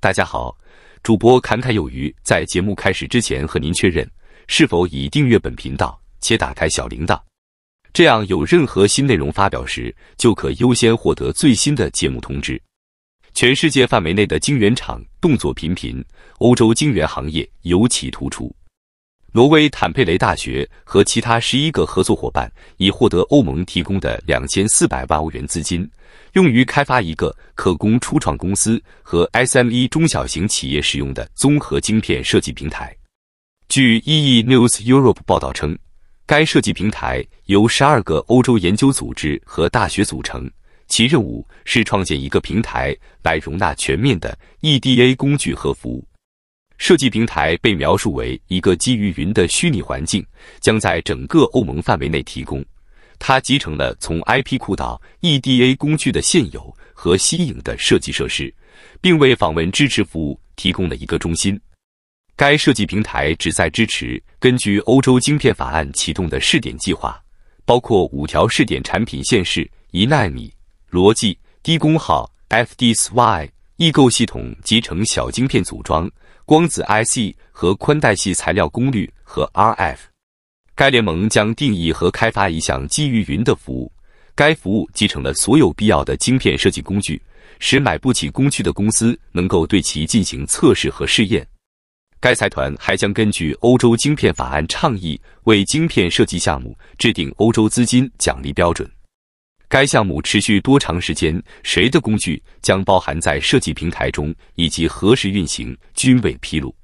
大家好，主播侃侃有余。在节目开始之前，和您确认是否已订阅本频道且打开小铃铛，这样有任何新内容发表时，就可优先获得最新的节目通知。全世界范围内的晶圆厂动作频频，欧洲晶圆行业尤其突出。挪威坦佩雷大学和其他十一个合作伙伴已获得欧盟提供的两千四百万欧元资金，用于开发一个可供初创公司和 SME 中小型企业使用的综合晶片设计平台。据 EE News Europe 报道称，该设计平台由十二个欧洲研究组织和大学组成，其任务是创建一个平台来容纳全面的 EDA 工具和服务。设计平台被描述为一个基于云的虚拟环境，将在整个欧盟范围内提供。它集成了从 IP 库到 EDA 工具的现有和新颖的设计设施，并为访问支持服务提供了一个中心。该设计平台旨在支持根据欧洲晶片法案启动的试点计划，包括五条试点产品线：是一纳米逻辑、低功耗 f d s y i 异构系统集成小晶片组装。光子 IC 和宽带系材料功率和 RF，该联盟将定义和开发一项基于云的服务，该服务集成了所有必要的晶片设计工具，使买不起工具的公司能够对其进行测试和试验。该财团还将根据欧洲晶片法案倡议，为晶片设计项目制定欧洲资金奖励标准。该项目持续多长时间？谁的工具将包含在设计平台中，以及何时运行，均未披露。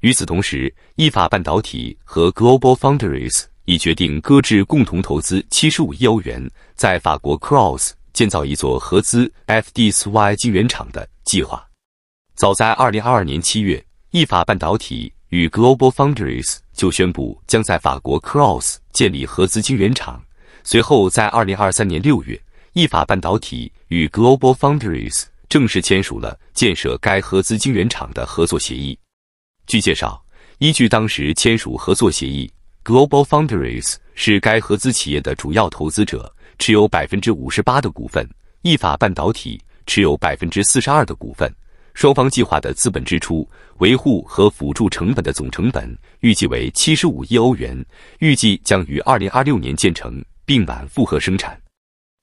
与此同时，意法半导体和 Global Foundries 已决定搁置共同投资七十五亿欧元在法国 Cross 建造一座合资 f d s y i 晶圆厂的计划。早在二零二二年七月，意法半导体与 Global Foundries 就宣布将在法国 Cross 建立合资晶圆厂。随后，在二零二三年六月，意法半导体与 Global Foundries 正式签署了建设该合资晶圆厂的合作协议。据介绍，依据当时签署合作协议，Global Foundries 是该合资企业的主要投资者，持有百分之五十八的股份；意法半导体持有百分之四十二的股份。双方计划的资本支出、维护和辅助成本的总成本预计为七十五亿欧元，预计将于二零二六年建成。并满负荷生产。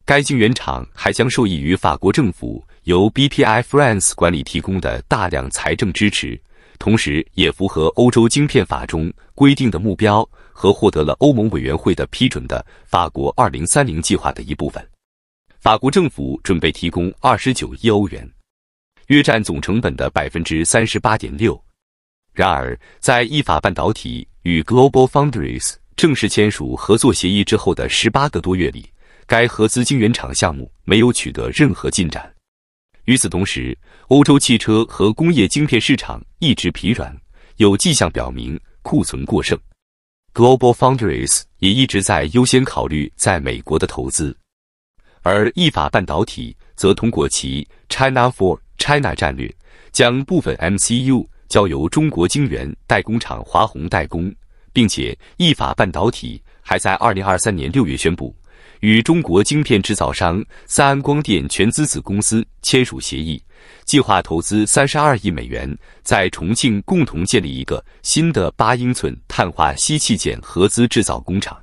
该晶圆厂还将受益于法国政府由 BPI France 管理提供的大量财政支持，同时也符合欧洲晶片法中规定的目标，和获得了欧盟委员会的批准的法国二零三零计划的一部分。法国政府准备提供二十九亿欧元，约占总成本的百分之三十八点六。然而，在意法半导体与 Global Foundries。正式签署合作协议之后的十八个多月里，该合资晶圆厂项目没有取得任何进展。与此同时，欧洲汽车和工业晶片市场一直疲软，有迹象表明库存过剩。Global Foundries 也一直在优先考虑在美国的投资，而意法半导体则通过其 China for China 战略，将部分 MCU 交由中国晶圆代工厂华虹代工。并且，意法半导体还在2023年6月宣布，与中国晶片制造商三安光电全资子公司签署协议，计划投资32亿美元，在重庆共同建立一个新的8英寸碳化锡器件合资制造工厂。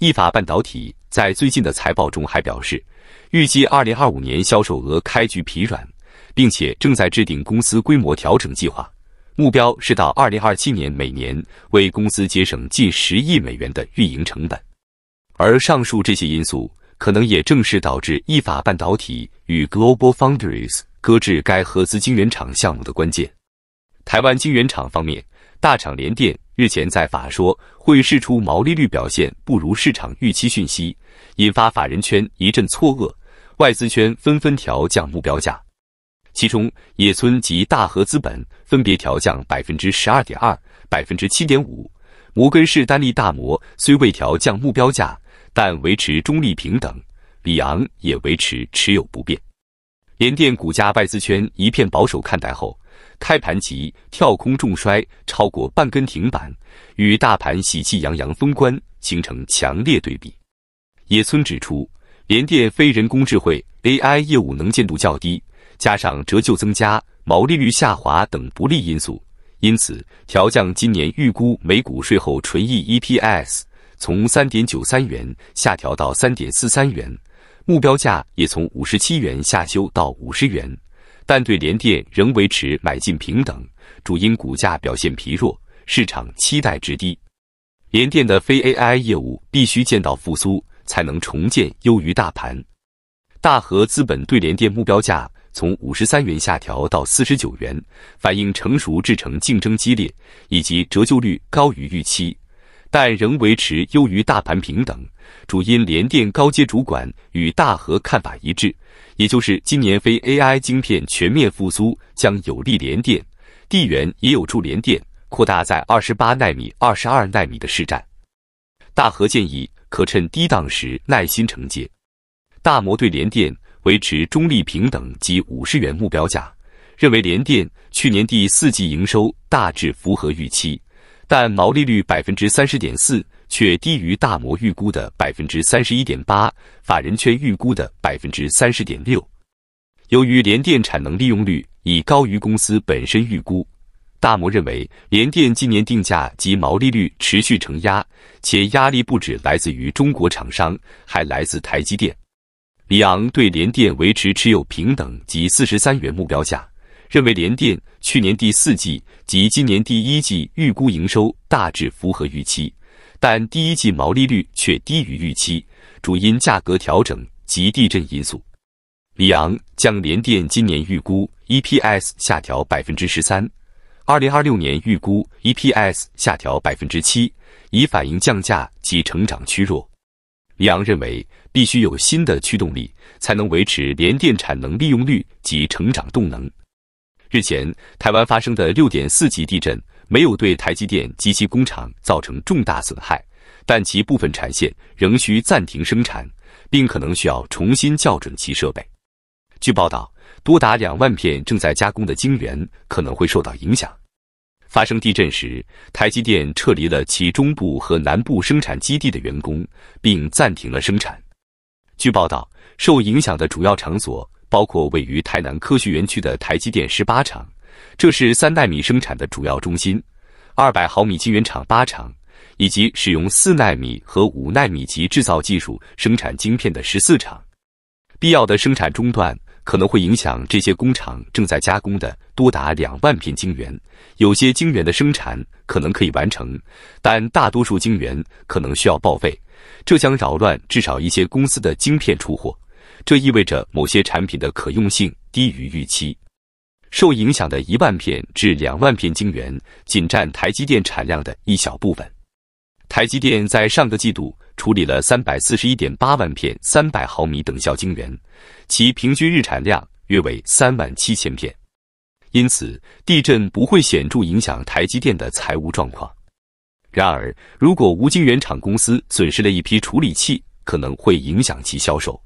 意法半导体在最近的财报中还表示，预计2025年销售额开局疲软，并且正在制定公司规模调整计划。目标是到二零二七年每年为公司节省近十亿美元的运营成本，而上述这些因素可能也正是导致意法半导体与 Global Foundries 搁置该合资晶圆厂项目的关键。台湾晶圆厂方面，大厂联电日前在法说会释出毛利率表现不如市场预期讯息，引发法人圈一阵错愕，外资圈纷纷调降目标价。其中，野村及大和资本分别调降百分之十二点二、百分之七点五；摩根士丹利大摩虽未调降目标价，但维持中立平等；里昂也维持持有不变。联电股价外资圈一片保守看待后，开盘即跳空重摔，超过半根停板，与大盘喜气洋洋封关形成强烈对比。野村指出，联电非人工智慧 AI 业务能见度较低。加上折旧增加、毛利率下滑等不利因素，因此调降今年预估每股税后纯益 EPS 从三点九三元下调到三点四三元，目标价也从五十七元下修到五十元。但对联电仍维持买进平等主因股价表现疲弱，市场期待值低。联电的非 AI 业务必须见到复苏，才能重建优于大盘。大和资本对联电目标价。从五十三元下调到四十九元，反映成熟制成竞争激烈，以及折旧率高于预期，但仍维持优于大盘平等。主因联电高阶主管与大和看法一致，也就是今年非 AI 晶片全面复苏将有利联电，地缘也有助联电扩大在二十八纳米、二十二纳米的市占。大和建议可趁低档时耐心承接。大摩对联电。维持中立平等及五十元目标价，认为联电去年第四季营收大致符合预期，但毛利率百分之三十点四却低于大摩预估的百分之三十一点八，法人却预估的百分之三十点六。由于联电产能利用率已高于公司本身预估，大摩认为联电今年定价及毛利率持续承压，且压力不止来自于中国厂商，还来自台积电。里昂对联电维持持有平等及四十三元目标价，认为联电去年第四季及今年第一季预估营收大致符合预期，但第一季毛利率却低于预期，主因价格调整及地震因素。里昂将联电今年预估 EPS 下调百分之十三，二零二六年预估 EPS 下调百分之七，以反映降价及成长趋弱。里昂认为。必须有新的驱动力，才能维持联电产能利用率及成长动能。日前，台湾发生的六点四级地震没有对台积电及其工厂造成重大损害，但其部分产线仍需暂停生产，并可能需要重新校准其设备。据报道，多达两万片正在加工的晶圆可能会受到影响。发生地震时，台积电撤离了其中部和南部生产基地的员工，并暂停了生产。据报道，受影响的主要场所包括位于台南科学园区的台积电十八厂，这是三纳米生产的主要中心；二百毫米晶圆厂八厂，以及使用四纳米和五纳米级制造技术生产晶片的十四厂。必要的生产中断可能会影响这些工厂正在加工的多达两万片晶圆。有些晶圆的生产可能可以完成，但大多数晶圆可能需要报废。这将扰乱至少一些公司的晶片出货，这意味着某些产品的可用性低于预期。受影响的一万片至两万片晶圆仅占台积电产量的一小部分。台积电在上个季度处理了三百四十一点八万片三百毫米等效晶圆，其平均日产量约为三万七千片。因此，地震不会显著影响台积电的财务状况。然而，如果无晶圆厂公司损失了一批处理器，可能会影响其销售。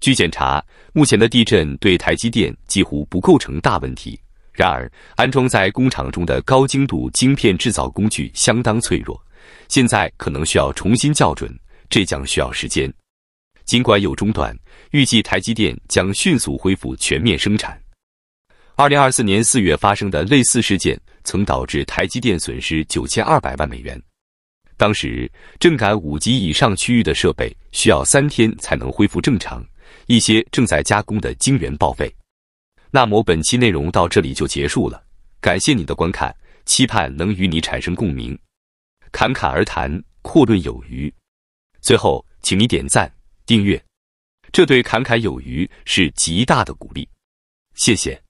据检查，目前的地震对台积电几乎不构成大问题。然而，安装在工厂中的高精度晶片制造工具相当脆弱，现在可能需要重新校准，这将需要时间。尽管有中断，预计台积电将迅速恢复全面生产。二零二四年四月发生的类似事件曾导致台积电损失九千二百万美元。当时，震感五级以上区域的设备需要三天才能恢复正常，一些正在加工的晶圆报废。那么本期内容到这里就结束了，感谢你的观看，期盼能与你产生共鸣。侃侃而谈，阔论有余。最后，请你点赞、订阅，这对侃侃有余是极大的鼓励。谢谢。